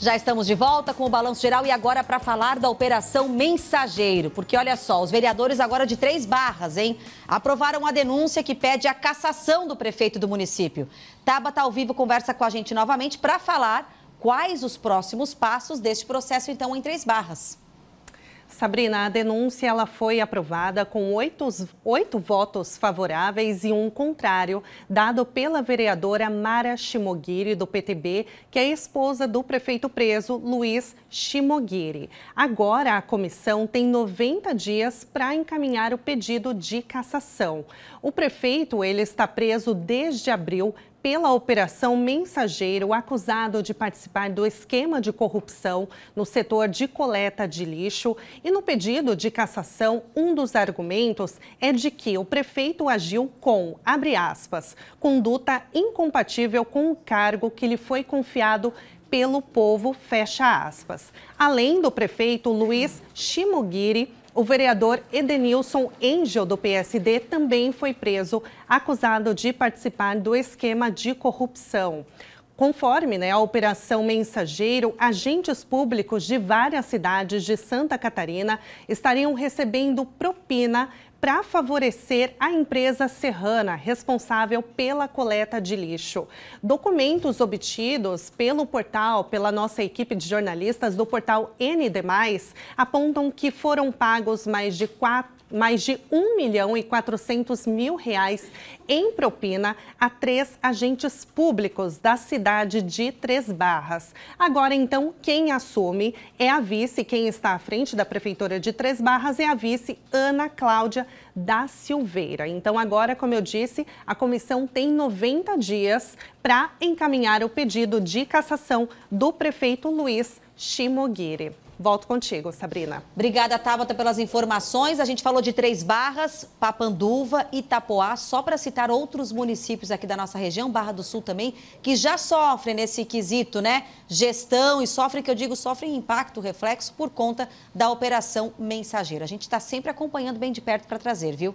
Já estamos de volta com o Balanço Geral e agora para falar da Operação Mensageiro. Porque olha só, os vereadores agora de três barras, hein? Aprovaram a denúncia que pede a cassação do prefeito do município. Tabata ao vivo conversa com a gente novamente para falar quais os próximos passos deste processo, então, em três barras. Sabrina, a denúncia ela foi aprovada com oito, oito votos favoráveis e um contrário, dado pela vereadora Mara Shimogiri, do PTB, que é esposa do prefeito preso, Luiz Shimogiri. Agora, a comissão tem 90 dias para encaminhar o pedido de cassação. O prefeito ele está preso desde abril pela Operação Mensageiro, acusado de participar do esquema de corrupção no setor de coleta de lixo. E no pedido de cassação, um dos argumentos é de que o prefeito agiu com, abre aspas, conduta incompatível com o cargo que lhe foi confiado pelo povo, fecha aspas. Além do prefeito Luiz Shimogiri, o vereador Edenilson Angel, do PSD, também foi preso, acusado de participar do esquema de corrupção. Conforme né, a Operação Mensageiro, agentes públicos de várias cidades de Santa Catarina estariam recebendo propina para favorecer a empresa Serrana, responsável pela coleta de lixo. Documentos obtidos pelo portal, pela nossa equipe de jornalistas do portal ND, apontam que foram pagos mais de 4 mais de 1 milhão e 400 mil reais em propina a três agentes públicos da cidade de Três Barras. Agora, então, quem assume é a vice, quem está à frente da Prefeitura de Três Barras é a vice Ana Cláudia da Silveira. Então, agora, como eu disse, a comissão tem 90 dias para encaminhar o pedido de cassação do prefeito Luiz Shimogiri. Volto contigo, Sabrina. Obrigada, Tabata, pelas informações. A gente falou de Três Barras, Papanduva, e Itapoá, só para citar outros municípios aqui da nossa região, Barra do Sul também, que já sofrem nesse quesito, né? Gestão e sofrem, que eu digo, sofrem impacto, reflexo, por conta da operação mensageira. A gente está sempre acompanhando bem de perto para trazer, viu?